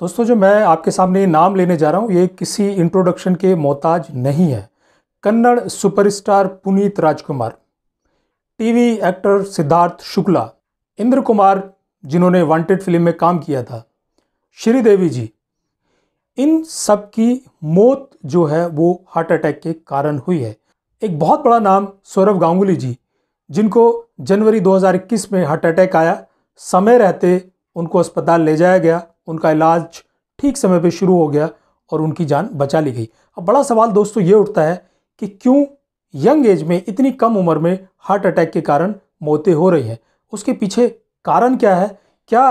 दोस्तों जो मैं आपके सामने नाम लेने जा रहा हूँ ये किसी इंट्रोडक्शन के मोहताज नहीं है Kannada superstar Puneeth Rajkumar TV actor Siddharth Shukla Indra Kumar जिन्होंने वांटेड फिल्म में काम किया था श्रीदेवी जी इन सब की मौत जो है वो हार्ट अटैक के कारण हुई है एक बहुत बड़ा नाम सौरभ गांगुली जी जिनको जनवरी 2021 में हार्ट अटैक आया समय रहते उनको अस्पताल ले जाया गया उनका इलाज ठीक समय पर शुरू हो गया और उनकी जान बचा ली गई अब बड़ा सवाल दोस्तों ये उठता है कि क्यों यंग एज में इतनी कम उम्र में हार्ट अटैक के कारण मौतें हो रही हैं उसके पीछे कारण क्या है क्या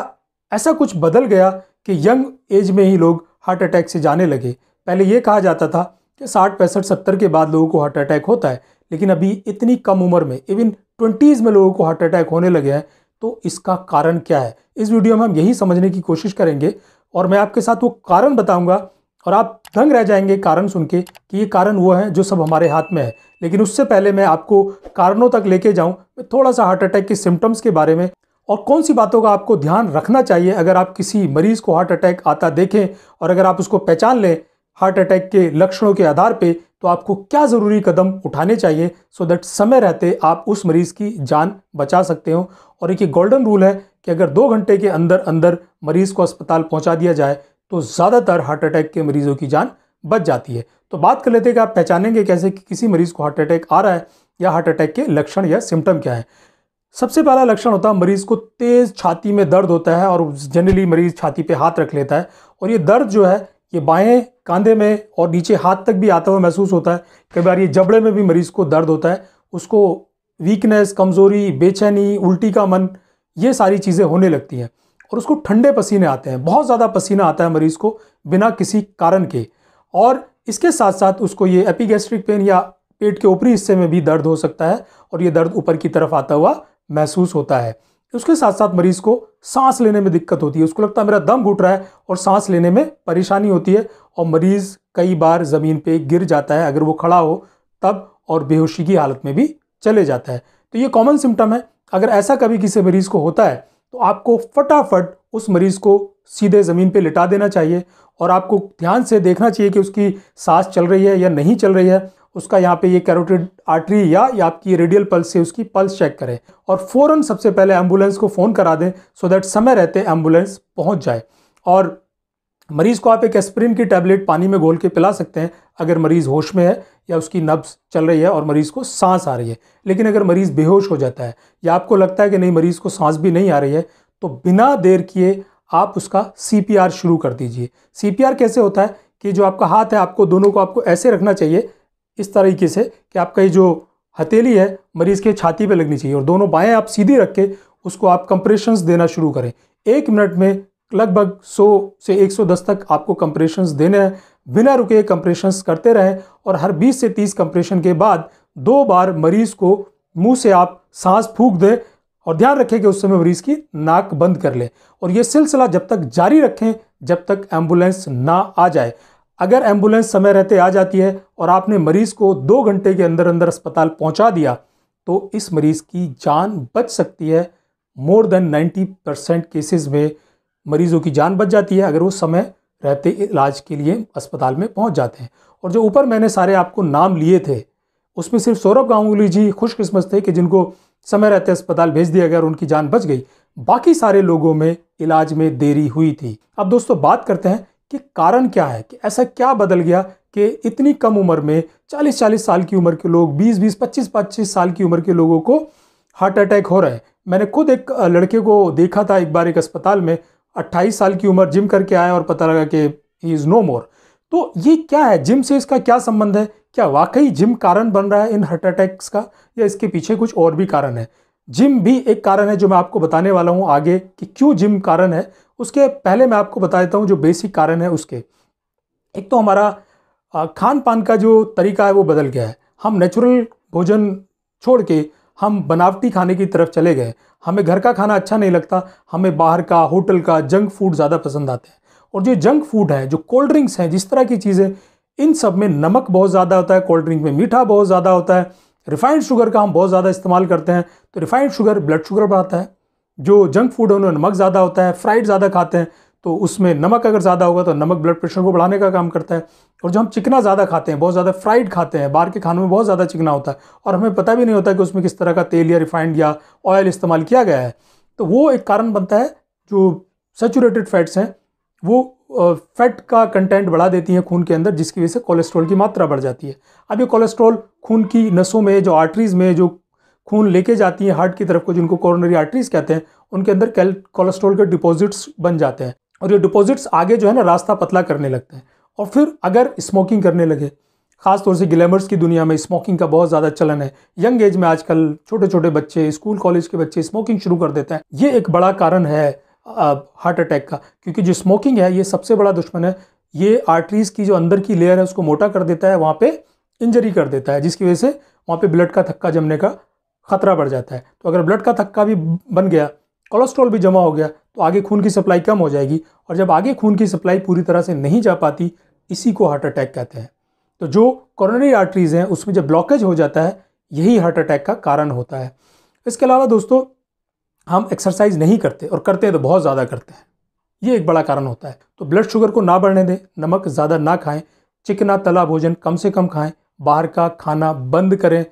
ऐसा कुछ बदल गया कि यंग एज में ही लोग हार्ट अटैक से जाने लगे पहले ये कहा जाता था कि साठ पैंसठ सत्तर के बाद लोगों को हार्ट अटैक होता है लेकिन अभी इतनी कम उम्र में इवन ट्वेंटीज़ में लोगों को हार्ट अटैक होने लगे हैं तो इसका कारण क्या है इस वीडियो में हम यही समझने की कोशिश करेंगे और मैं आपके साथ वो कारण बताऊंगा और आप दंग रह जाएंगे कारण सुन के कि ये कारण वो है जो सब हमारे हाथ में है लेकिन उससे पहले मैं आपको कारणों तक लेके जाऊँ मैं थोड़ा सा हार्ट अटैक के सिम्टम्स के बारे में और कौन सी बातों का आपको ध्यान रखना चाहिए अगर आप किसी मरीज़ को हार्ट अटैक आता देखें और अगर आप उसको पहचान लें हार्ट अटैक के लक्षणों के आधार पर तो आपको क्या ज़रूरी कदम उठाने चाहिए सो दैट समय रहते आप उस मरीज़ की जान बचा सकते हो और एक ये गोल्डन रूल है कि अगर दो घंटे के अंदर अंदर मरीज़ को अस्पताल पहुंचा दिया जाए तो ज़्यादातर हार्ट अटैक के मरीज़ों की जान बच जाती है तो बात कर लेते हैं कि आप पहचानेंगे कैसे कि किसी मरीज़ को हार्ट अटैक आ रहा है या हार्ट अटैक के लक्षण या सिम्टम क्या है सबसे पहला लक्षण होता है मरीज़ को तेज़ छाती में दर्द होता है और जनरली मरीज़ छाती पे हाथ रख लेता है और ये दर्द जो है ये बाएं कांधे में और नीचे हाथ तक भी आता हुआ महसूस होता है कई बार ये जबड़े में भी मरीज़ को दर्द होता है उसको वीकनेस कमज़ोरी बेचैनी उल्टी का मन ये सारी चीज़ें होने लगती हैं और उसको ठंडे पसीने आते हैं बहुत ज़्यादा पसीना आता है मरीज़ को बिना किसी कारण के और इसके साथ साथ उसको ये एपिगेस्ट्रिक पेन या पेट के ऊपरी हिस्से में भी दर्द हो सकता है और ये दर्द ऊपर की तरफ आता हुआ महसूस होता है उसके साथ साथ मरीज को सांस लेने में दिक्कत होती है उसको लगता है मेरा दम घुट रहा है और सांस लेने में परेशानी होती है और मरीज कई बार ज़मीन पे गिर जाता है अगर वो खड़ा हो तब और बेहोशी की हालत में भी चले जाता है तो ये कॉमन सिम्टम है अगर ऐसा कभी किसी मरीज़ को होता है तो आपको फटाफट उस मरीज़ को सीधे ज़मीन पर लिटा देना चाहिए और आपको ध्यान से देखना चाहिए कि उसकी सांस चल रही है या नहीं चल रही है उसका यहाँ पे ये कैरोटिड आर्टरी या, या आपकी रेडियल पल्स से उसकी पल्स चेक करें और फ़ौरन सबसे पहले एम्बुलेंस को फ़ोन करा दें सो दैट समय रहते एम्बुलेंस पहुँच जाए और मरीज़ को आप एक एस्प्रिन की टैबलेट पानी में घोल के पिला सकते हैं अगर मरीज़ होश में है या उसकी नब्स चल रही है और मरीज़ को सांस आ रही है लेकिन अगर मरीज़ बेहोश हो जाता है या आपको लगता है कि नहीं मरीज़ को सांस भी नहीं आ रही है तो बिना देर किए आप उसका सी शुरू कर दीजिए सी कैसे होता है कि जो आपका हाथ है आपको दोनों को आपको ऐसे रखना चाहिए इस तरीके से कि आपका ये जो हथेली है मरीज़ के छाती पे लगनी चाहिए और दोनों बाएं आप सीधी रख के उसको आप कंप्रेशंस देना शुरू करें एक मिनट में लगभग 100 से 110 तक आपको कंप्रेशंस देने हैं बिना रुके कंप्रेशंस करते रहें और हर 20 से 30 कंप्रेशन के बाद दो बार मरीज़ को मुंह से आप सांस फूंक दें और ध्यान रखें कि उस समय मरीज़ की नाक बंद कर लें और ये सिलसिला जब तक जारी रखें जब तक एम्बुलेंस ना आ जाए अगर एम्बुलेंस समय रहते आ जाती है और आपने मरीज को दो घंटे के अंदर अंदर अस्पताल पहुंचा दिया तो इस मरीज की जान बच सकती है मोर देन 90 परसेंट केसेज में मरीजों की जान बच जाती है अगर वो समय रहते इलाज के लिए अस्पताल में पहुंच जाते हैं और जो ऊपर मैंने सारे आपको नाम लिए थे उसमें सिर्फ सौरभ गांगुली जी खुशकस्मत थे कि जिनको समय रहते अस्पताल भेज दिया गया और उनकी जान बच गई बाकी सारे लोगों में इलाज में देरी हुई थी अब दोस्तों बात करते हैं कि कारण क्या है कि ऐसा क्या बदल गया कि इतनी कम उम्र में 40-40 साल की उम्र के लोग 20-20 25-25 साल की उम्र के लोगों को हार्ट अटैक हो रहे हैं मैंने खुद एक लड़के को देखा था एक बार एक अस्पताल में 28 साल की उम्र जिम करके आया और पता लगा कि ही इज़ नो मोर तो ये क्या है जिम से इसका क्या संबंध है क्या वाकई जिम कारण बन रहा है इन हार्ट अटैक्स का या इसके पीछे कुछ और भी कारण है जिम भी एक कारण है जो मैं आपको बताने वाला हूँ आगे कि क्यों जिम कारण है उसके पहले मैं आपको बता देता हूँ जो बेसिक कारण है उसके एक तो हमारा खान पान का जो तरीका है वो बदल गया है हम नेचुरल भोजन छोड़ के हम बनावटी खाने की तरफ चले गए हमें घर का खाना अच्छा नहीं लगता हमें बाहर का होटल का जंक फूड ज़्यादा पसंद आते हैं और जो जंक फूड है जो कोल्ड ड्रिंक्स हैं जिस तरह की चीज़ें इन सब में नमक बहुत ज़्यादा होता है कोल्ड ड्रिंक में मीठा बहुत ज़्यादा होता है रिफाइंड शुगर का हम बहुत ज़्यादा इस्तेमाल करते हैं तो रिफाइंड शुगर ब्लड शुगर बढ़ाता है जो जंक फूड है नमक ज़्यादा होता है फ्राइड ज़्यादा खाते हैं तो उसमें नमक अगर ज़्यादा होगा तो नमक ब्लड प्रेशर को बढ़ाने का काम करता है और जो हम चिकना ज़्यादा खाते हैं बहुत ज़्यादा फ्राइड खाते हैं बाहर के खानों में बहुत ज़्यादा चिकना होता है और हमें पता भी नहीं होता कि उसमें किस तरह का तेल या रिफाइंड या ऑयल इस्तेमाल किया गया है तो वो एक कारण बनता है जो सेचूरेटेड फैट्स हैं वो फैट का कंटेंट बढ़ा देती हैं खून के अंदर जिसकी वजह से कोलेस्ट्रॉल की मात्रा बढ़ जाती है अब ये कोलेस्ट्रॉल खून की नसों में जो आर्टरीज़ में जो खून लेके जाती हैं हार्ट की तरफ को जिनको कॉरोनरी आर्टरीज कहते हैं उनके अंदर कोलेस्ट्रॉल के डिपॉजिट्स बन जाते हैं और ये डिपॉजिट्स आगे जो है ना रास्ता पतला करने लगते हैं और फिर अगर स्मोकिंग करने लगे खासतौर से ग्लैमर्स की दुनिया में स्मोकिंग का बहुत ज़्यादा चलन है यंग एज में आजकल छोटे छोटे बच्चे स्कूल कॉलेज के बच्चे स्मोकिंग शुरू कर देते हैं ये एक बड़ा कारण है हार्ट अटैक का क्योंकि जो स्मोकिंग है ये सबसे बड़ा दुश्मन है ये आर्टरीज़ की जो अंदर की लेयर है उसको मोटा कर देता है वहाँ पे इंजरी कर देता है जिसकी वजह से वहाँ पे ब्लड का थक्का जमने का खतरा बढ़ जाता है तो अगर ब्लड का थक्का भी बन गया कोलेस्ट्रॉल भी जमा हो गया तो आगे खून की सप्लाई कम हो जाएगी और जब आगे खून की सप्लाई पूरी तरह से नहीं जा पाती इसी को हार्ट अटैक कहते हैं तो जो कॉरनरी आर्टरीज़ हैं उसमें जब ब्लॉकेज हो जाता है यही हार्ट अटैक का कारण होता है इसके अलावा दोस्तों हम एक्सरसाइज नहीं करते और करते हैं तो बहुत ज़्यादा करते हैं ये एक बड़ा कारण होता है तो ब्लड शुगर को ना बढ़ने दें नमक ज़्यादा ना खाएं चिकना तला भोजन कम से कम खाएं बाहर का खाना बंद करें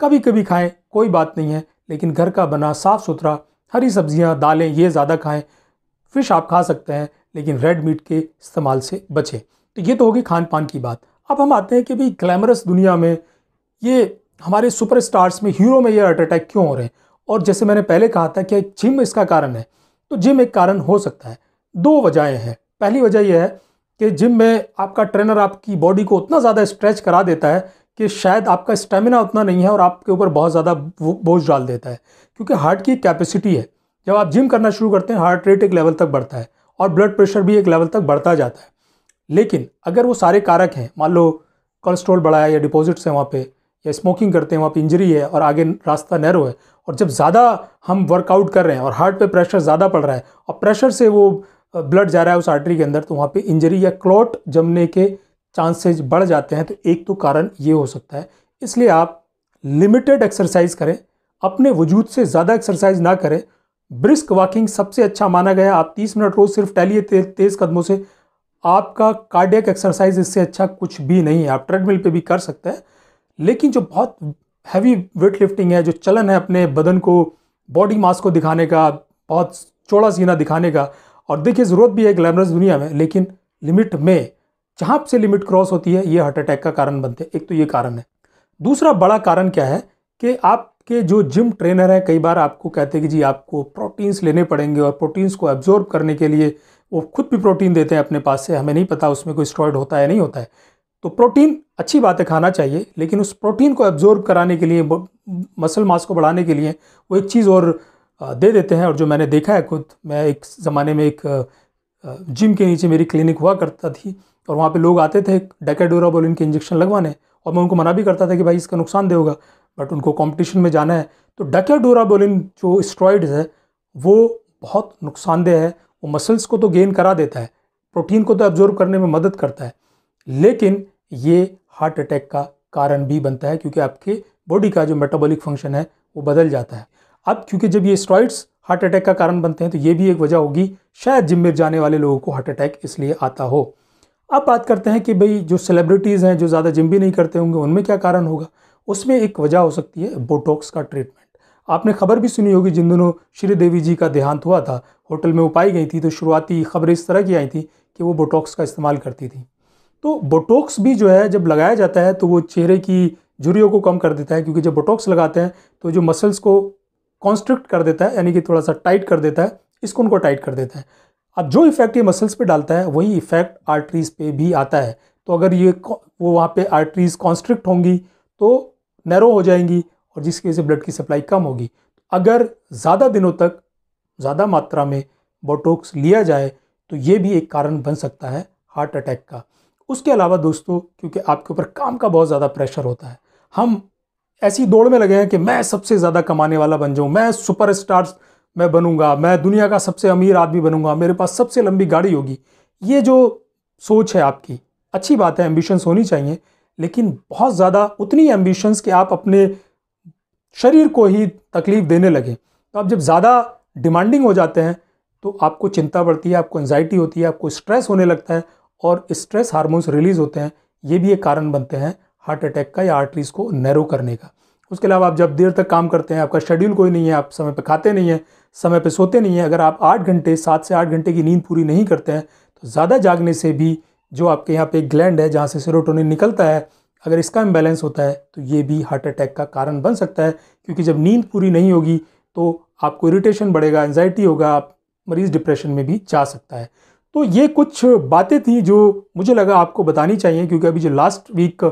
कभी कभी खाएं कोई बात नहीं है लेकिन घर का बना साफ़ सुथरा हरी सब्जियां दालें ये ज़्यादा खाएं फिश आप खा सकते हैं लेकिन रेड मीट के इस्तेमाल से बचें तो ये तो होगी खान पान की बात अब हम आते हैं कि भाई ग्लैमरस दुनिया में ये हमारे सुपर स्टार्स में हीरो में ये हार्ट अटैक क्यों हो रहे हैं और जैसे मैंने पहले कहा था कि जिम इसका कारण है तो जिम एक कारण हो सकता है दो वजहें हैं पहली वजह यह है कि जिम में आपका ट्रेनर आपकी बॉडी को उतना ज़्यादा स्ट्रेच करा देता है कि शायद आपका स्टेमिना उतना नहीं है और आपके ऊपर बहुत ज़्यादा बोझ डाल देता है क्योंकि हार्ट की कैपेसिटी है जब आप जिम करना शुरू करते हैं हार्ट रेट एक लेवल तक बढ़ता है और ब्लड प्रेशर भी एक लेवल तक बढ़ता जाता है लेकिन अगर वो सारे कारक हैं मान लो कोलेस्ट्रॉल बढ़ाया या डिपॉजिट्स हैं वहाँ पर या स्मोकिंग करते हैं वहाँ पर इंजरी है और आगे रास्ता नैरो है और जब ज़्यादा हम वर्कआउट कर रहे हैं और हार्ट पे प्रेशर ज़्यादा पड़ रहा है और प्रेशर से वो ब्लड जा रहा है उस आर्टरी के अंदर तो वहाँ पे इंजरी या क्लॉट जमने के चांसेज बढ़ जाते हैं तो एक तो कारण ये हो सकता है इसलिए आप लिमिटेड एक्सरसाइज करें अपने वजूद से ज़्यादा एक्सरसाइज ना करें ब्रिस्क वॉकिंग सबसे अच्छा माना गया आप तीस मिनट रोज़ सिर्फ टहलिए ते, तेज़ कदमों से आपका कार्डियक एक्सरसाइज इससे अच्छा कुछ भी नहीं है आप ट्रेडमिल पे भी कर सकते हैं लेकिन जो बहुत हैवी वेट लिफ्टिंग है जो चलन है अपने बदन को बॉडी मास को दिखाने का बहुत चौड़ा सीना दिखाने का और देखिए ज़रूरत भी है ग्लैमरस दुनिया में लेकिन लिमिट में जहाँ से लिमिट क्रॉस होती है ये हार्ट अटैक का कारण बनते हैं एक तो ये कारण है दूसरा बड़ा कारण क्या है कि आपके जो जिम ट्रेनर हैं कई बार आपको कहते हैं कि जी आपको प्रोटीन्स लेने पड़ेंगे और प्रोटीन्स को एब्जॉर्ब करने के लिए वो खुद भी प्रोटीन देते हैं अपने पास से हमें नहीं पता उसमें कोई स्ट्रॉयड होता है नहीं होता है तो प्रोटीन अच्छी बात है खाना चाहिए लेकिन उस प्रोटीन को एब्जॉर्ब कराने के लिए मसल मास को बढ़ाने के लिए वो एक चीज़ और दे देते हैं और जो मैंने देखा है खुद मैं एक ज़माने में एक जिम के नीचे मेरी क्लिनिक हुआ करता थी और वहाँ पे लोग आते थे डेकाडोरा बोल के इंजेक्शन लगवाने और मैं उनको मना भी करता था कि भाई इसका नुकसान दे होगा बट उनको कॉम्पिटिशन में जाना है तो डेकाडोरा बोलिन जो स्ट्रॉइड्स है वो बहुत नुकसानदेह है वो मसल्स को तो गेन करा देता है प्रोटीन को तो एब्ज़ॉर्ब करने में मदद करता है लेकिन ये हार्ट अटैक का कारण भी बनता है क्योंकि आपके बॉडी का जो मेटाबॉलिक फंक्शन है वो बदल जाता है अब क्योंकि जब ये स्ट्रॉइड्स हार्ट अटैक का कारण बनते हैं तो ये भी एक वजह होगी शायद जिम में जाने वाले लोगों को हार्ट अटैक इसलिए आता हो अब बात करते हैं कि भाई जो सेलिब्रिटीज़ हैं जो ज़्यादा जिम भी नहीं करते होंगे उनमें क्या कारण होगा उसमें एक वजह हो सकती है बोटॉक्स का ट्रीटमेंट आपने खबर भी सुनी होगी जिन दिनों श्रीदेवी जी का देहांत हुआ था होटल में वो पाई गई थी तो शुरुआती खबरें इस तरह की आई थी कि वो बोटॉक्स का इस्तेमाल करती थी तो बोटोक्स भी जो है जब लगाया जाता है तो वो चेहरे की झुरियों को कम कर देता है क्योंकि जब बोटोक्स लगाते हैं तो जो मसल्स को कॉन्स्ट्रिक्ट कर देता है यानी कि थोड़ा सा टाइट कर देता है इसको उनको टाइट कर देता है अब जो इफ़ेक्ट ये मसल्स पे डालता है वही इफ़ेक्ट आर्टरीज़ पे भी आता है तो अगर ये वो वहाँ पे आर्टरीज़ कॉन्स्ट्रिक्ट होंगी तो नैरो हो जाएंगी और जिसकी वजह से ब्लड की सप्लाई कम होगी अगर ज़्यादा दिनों तक ज़्यादा मात्रा में बोटोक्स लिया जाए तो ये भी एक कारण बन सकता है हार्ट अटैक का उसके अलावा दोस्तों क्योंकि आपके ऊपर काम का बहुत ज़्यादा प्रेशर होता है हम ऐसी दौड़ में लगे हैं कि मैं सबसे ज़्यादा कमाने वाला बन जाऊँ मैं सुपर स्टार मैं बनूंगा मैं दुनिया का सबसे अमीर आदमी बनूंगा मेरे पास सबसे लंबी गाड़ी होगी ये जो सोच है आपकी अच्छी बात है एम्बिशंस होनी चाहिए लेकिन बहुत ज़्यादा उतनी एम्बिशंस कि आप अपने शरीर को ही तकलीफ देने लगे तो आप जब ज़्यादा डिमांडिंग हो जाते हैं तो आपको चिंता बढ़ती है आपको एनजाइटी होती है आपको स्ट्रेस होने लगता है और स्ट्रेस हार्मोन्स रिलीज़ होते हैं ये भी एक कारण बनते हैं हार्ट अटैक का या आर्टरीज़ को नैरो करने का उसके अलावा आप जब देर तक काम करते हैं आपका शेड्यूल कोई नहीं है आप समय पर खाते नहीं हैं समय पर सोते नहीं हैं अगर आप आठ घंटे सात से आठ घंटे की नींद पूरी नहीं करते हैं तो ज़्यादा जागने से भी जो आपके यहाँ पे एक ग्लैंड है जहाँ से सेरोटोनिन निकलता है अगर इसका इम्बैलेंस होता है तो ये भी हार्ट अटैक का कारण बन सकता है क्योंकि जब नींद पूरी नहीं होगी तो आपको इरिटेशन बढ़ेगा एनजाइटी होगा आप मरीज़ डिप्रेशन में भी जा सकता है तो ये कुछ बातें थी जो मुझे लगा आपको बतानी चाहिए क्योंकि अभी जो लास्ट वीक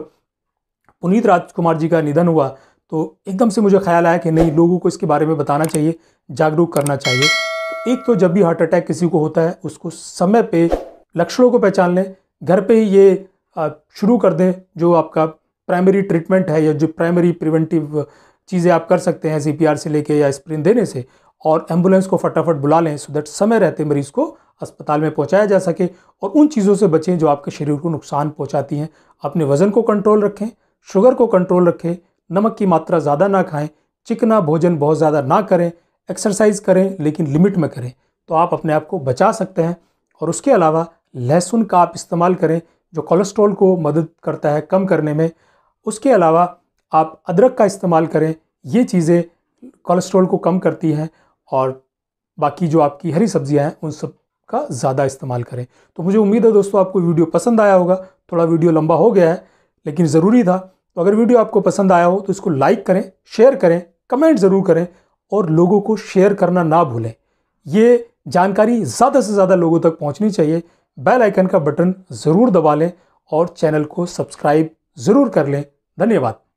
पुनीत राजकुमार जी का निधन हुआ तो एकदम से मुझे ख्याल आया कि नहीं लोगों को इसके बारे में बताना चाहिए जागरूक करना चाहिए तो एक तो जब भी हार्ट अटैक किसी को होता है उसको समय पे लक्षणों को पहचान लें घर पे ही ये शुरू कर दें जो आपका प्राइमरी ट्रीटमेंट है या जो प्राइमरी प्रिवेंटिव चीज़ें आप कर सकते हैं सी से लेके या स्प्रिन देने से और एम्बुलेंस को फटाफट बुला लें सो दैट समय रहते मरीज़ को अस्पताल में पहुंचाया जा सके और उन चीज़ों से बचें जो आपके शरीर को नुकसान पहुंचाती हैं अपने वज़न को कंट्रोल रखें शुगर को कंट्रोल रखें नमक की मात्रा ज़्यादा ना खाएं चिकना भोजन बहुत ज़्यादा ना करें एक्सरसाइज करें लेकिन लिमिट में करें तो आप अपने आप को बचा सकते हैं और उसके अलावा लहसुन का आप इस्तेमाल करें जो कोलेस्ट्रॉल को मदद करता है कम करने में उसके अलावा आप अदरक का इस्तेमाल करें ये चीज़ें कोलेस्ट्रॉल को कम करती हैं और बाकी जो आपकी हरी सब्जियां हैं उन सब का ज़्यादा इस्तेमाल करें तो मुझे उम्मीद है दोस्तों आपको वीडियो पसंद आया होगा थोड़ा वीडियो लंबा हो गया है लेकिन ज़रूरी था तो अगर वीडियो आपको पसंद आया हो तो इसको लाइक करें शेयर करें कमेंट ज़रूर करें और लोगों को शेयर करना ना भूलें ये जानकारी ज़्यादा से ज़्यादा लोगों तक पहुँचनी चाहिए बेल आइकन का बटन ज़रूर दबा लें और चैनल को सब्सक्राइब ज़रूर कर लें धन्यवाद